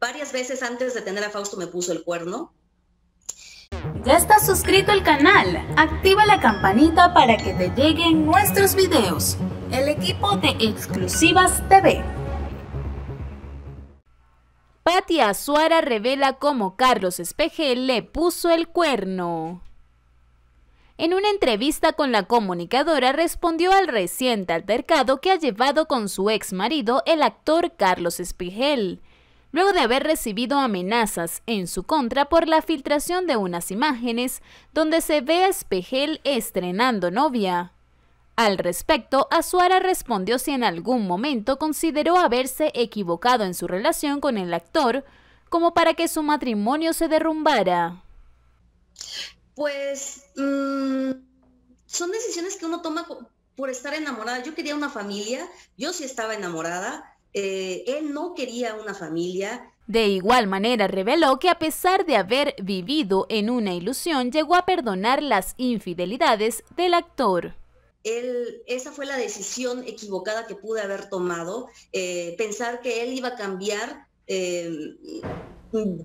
varias veces antes de tener a Fausto me puso el cuerno. ¿Ya estás suscrito al canal? Activa la campanita para que te lleguen nuestros videos. El equipo de Exclusivas TV. Patia Azuara revela cómo Carlos Espejel le puso el cuerno. En una entrevista con la comunicadora respondió al reciente altercado que ha llevado con su ex marido, el actor Carlos Espejel luego de haber recibido amenazas en su contra por la filtración de unas imágenes donde se ve a Espejel estrenando novia. Al respecto, Azuara respondió si en algún momento consideró haberse equivocado en su relación con el actor como para que su matrimonio se derrumbara. Pues mm, son decisiones que uno toma por estar enamorada. Yo quería una familia, yo sí estaba enamorada, eh, él no quería una familia. De igual manera reveló que a pesar de haber vivido en una ilusión, llegó a perdonar las infidelidades del actor. esa fue la decisión equivocada que pude haber tomado, eh, pensar que él iba a cambiar. Eh,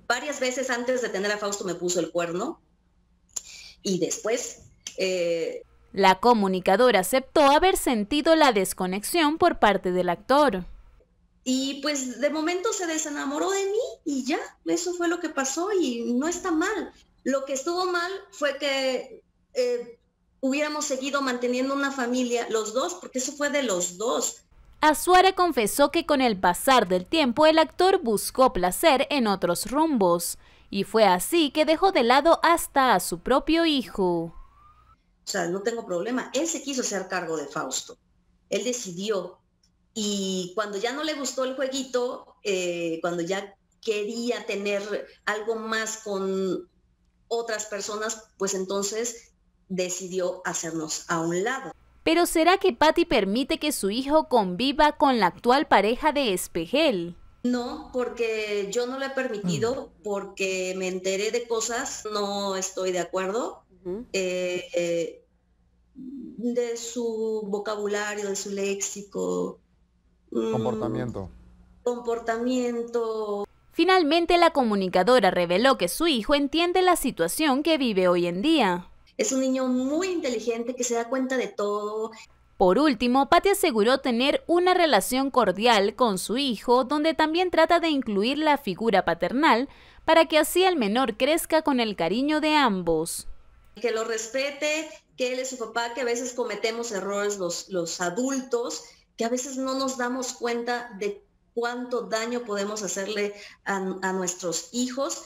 varias veces antes de tener a Fausto me puso el cuerno y después... la comunicadora aceptó haber sentido la desconexión por parte del actor. Y pues de momento se desenamoró de mí y ya, eso fue lo que pasó y no está mal. Lo que estuvo mal fue que eh, hubiéramos seguido manteniendo una familia, los dos, porque eso fue de los dos. Azuara confesó que con el pasar del tiempo el actor buscó placer en otros rumbos y fue así que dejó de lado hasta a su propio hijo. O sea, no tengo problema. Él se quiso hacer cargo de Fausto. Él decidió y cuando ya no le gustó el jueguito, eh, cuando ya quería tener algo más con otras personas, pues entonces decidió hacernos a un lado. Pero ¿será que Patty permite que su hijo conviva con la actual pareja de Espejel? No, porque yo no lo he permitido, porque me enteré de cosas, no estoy de acuerdo. Eh, eh, de su vocabulario, de su léxico, Mm, comportamiento. Comportamiento. Finalmente, la comunicadora reveló que su hijo entiende la situación que vive hoy en día. Es un niño muy inteligente que se da cuenta de todo. Por último, Patti aseguró tener una relación cordial con su hijo, donde también trata de incluir la figura paternal para que así el menor crezca con el cariño de ambos. Que lo respete, que él es su papá, que a veces cometemos errores los, los adultos, que a veces no nos damos cuenta de cuánto daño podemos hacerle a, nuestros hijos